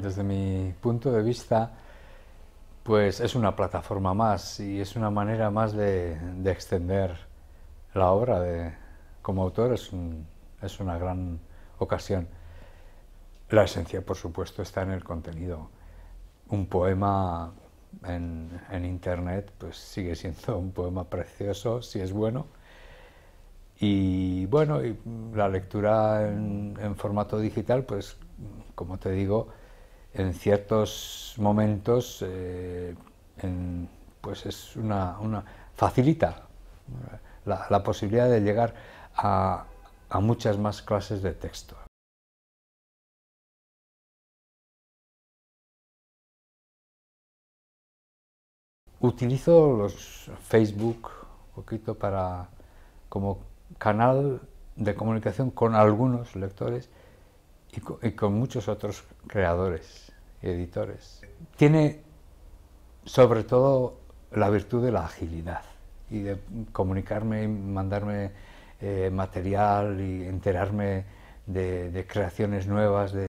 desde mi punto de vista, pues es una plataforma más y es una manera más de, extender la obra como autor, es, una gran ocasión. La esencia, por supuesto, está en el contenido. Un poema en, Internet pues sigue siendo un poema precioso, si es bueno. Y bueno, y la lectura en formato digital, pues como te digo, en ciertos momentos eh, pues es una, facilita la, posibilidad de llegar a, a muchas más clases de texto. Utilizo los Facebook un poquito para como canal de comunicación con algunos lectores y con, muchos otros creadores y editores. Tiene sobre todo la virtud de la agilidad y de comunicarme y mandarme eh, material y enterarme de, creaciones nuevas. De...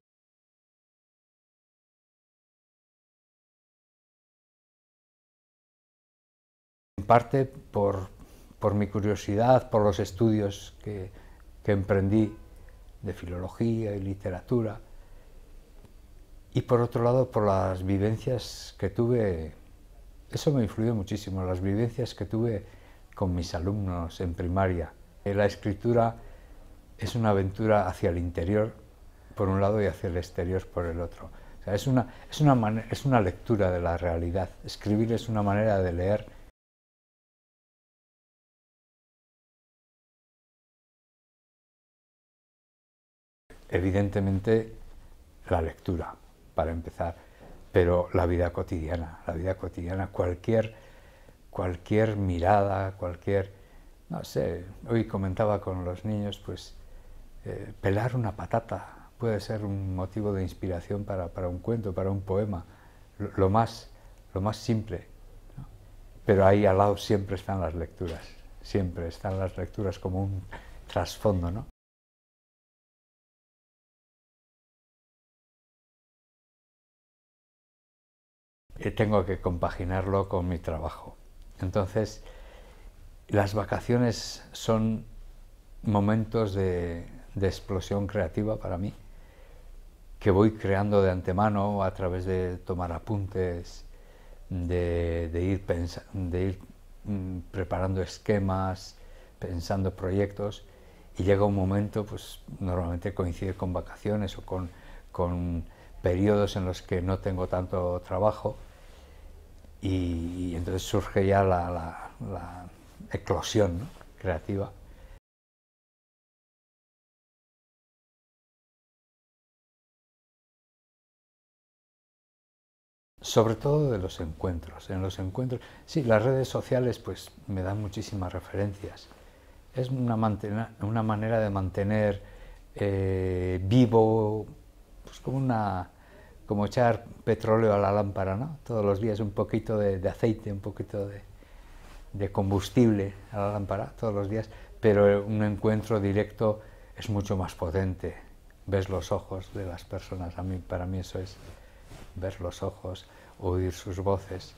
En parte por, mi curiosidad, por los estudios que emprendí de filología y literatura, y por otro lado por las vivencias que tuve, eso me influyó muchísimo, las vivencias que tuve con mis alumnos en primaria. Eh, la escritura es una aventura hacia el interior por un lado y hacia el exterior por el otro. es, una, es una lectura de la realidad. Escribir es una manera de leer evidentemente la lectura, para empezar, pero la vida cotidiana, la vida cotidiana, cualquier, cualquier mirada, cualquier, no sé, hoy comentaba con los niños, pues eh, pelar una patata puede ser un motivo de inspiración para, un cuento, para un poema, lo, más, lo más simple, pero ahí al lado siempre están las lecturas, siempre están las lecturas como un trasfondo, ¿no? Eh, tengo que compaginarlo con mi trabajo. Entonces, las vacaciones son momentos de, de explosión creativa para mí, que voy creando de antemano a través de tomar apuntes, de, de ir, de ir mm, preparando esquemas, pensando proyectos, y llega un momento, pues normalmente coincide con vacaciones o con, con periodos en los que no tengo tanto trabajo, y, entonces surge ya la, eclosión creativa. sobre todo de los encuentros. En los encuentros, sí, las redes sociales pues me dan muchísimas referencias. Es una, manera de mantener eh, vivo, pues como una, como echar petróleo a la lámpara, ¿no? Todos los días un poquito de, aceite, un poquito de, de, combustible a la lámpara, todos los días, pero un encuentro directo es mucho más potente. Ves los ojos de las personas, a mí, para mí eso es ver los ojos, oír sus voces.